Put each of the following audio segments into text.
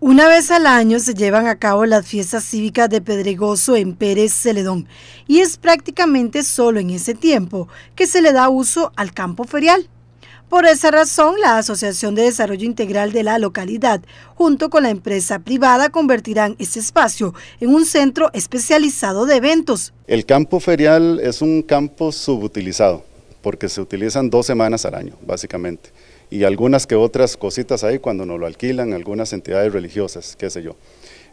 Una vez al año se llevan a cabo las fiestas cívicas de Pedregoso en Pérez Celedón y es prácticamente solo en ese tiempo que se le da uso al campo ferial. Por esa razón, la Asociación de Desarrollo Integral de la localidad, junto con la empresa privada, convertirán este espacio en un centro especializado de eventos. El campo ferial es un campo subutilizado, porque se utilizan dos semanas al año, básicamente y algunas que otras cositas ahí cuando nos lo alquilan algunas entidades religiosas, qué sé yo.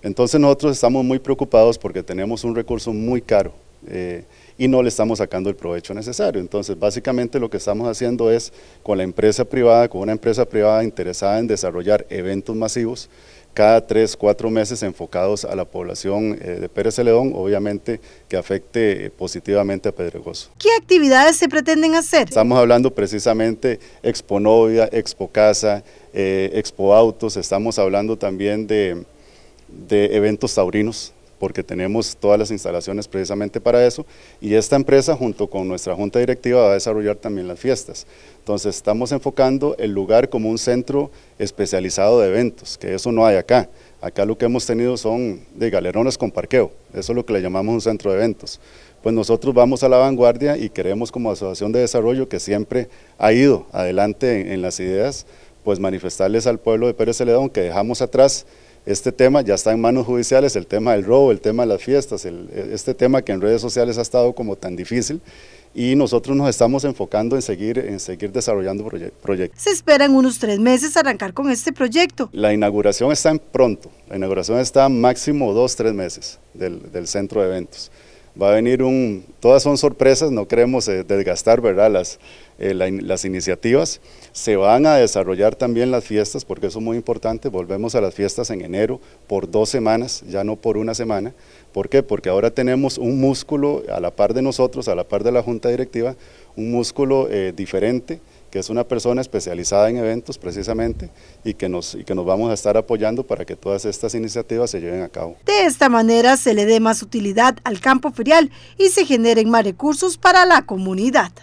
Entonces nosotros estamos muy preocupados porque tenemos un recurso muy caro, eh, y no le estamos sacando el provecho necesario. Entonces, básicamente lo que estamos haciendo es con la empresa privada, con una empresa privada interesada en desarrollar eventos masivos cada tres, cuatro meses enfocados a la población eh, de Pérez Celedón, obviamente que afecte eh, positivamente a Pedregoso. ¿Qué actividades se pretenden hacer? Estamos hablando precisamente Expo Novia, Expo Casa, Expo Autos, estamos hablando también de eventos taurinos, porque tenemos todas las instalaciones precisamente para eso, y esta empresa junto con nuestra junta directiva va a desarrollar también las fiestas. Entonces estamos enfocando el lugar como un centro especializado de eventos, que eso no hay acá. Acá lo que hemos tenido son de galerones con parqueo, eso es lo que le llamamos un centro de eventos. Pues nosotros vamos a la vanguardia y queremos como asociación de desarrollo que siempre ha ido adelante en, las ideas, pues manifestarles al pueblo de Pérez Celedón que dejamos atrás este tema ya está en manos judiciales, el tema del robo, el tema de las fiestas, este tema que en redes sociales ha estado como tan difícil y nosotros nos estamos enfocando en seguir, en seguir desarrollando proyectos. Se esperan unos tres meses arrancar con este proyecto. La inauguración está en pronto, la inauguración está máximo dos, tres meses del, del centro de eventos va a venir un, todas son sorpresas, no queremos eh, desgastar ¿verdad? Las, eh, las iniciativas, se van a desarrollar también las fiestas, porque eso es muy importante, volvemos a las fiestas en enero por dos semanas, ya no por una semana, ¿por qué? Porque ahora tenemos un músculo a la par de nosotros, a la par de la Junta Directiva, un músculo eh, diferente, que es una persona especializada en eventos precisamente y que, nos, y que nos vamos a estar apoyando para que todas estas iniciativas se lleven a cabo. De esta manera se le dé más utilidad al campo ferial y se generen más recursos para la comunidad.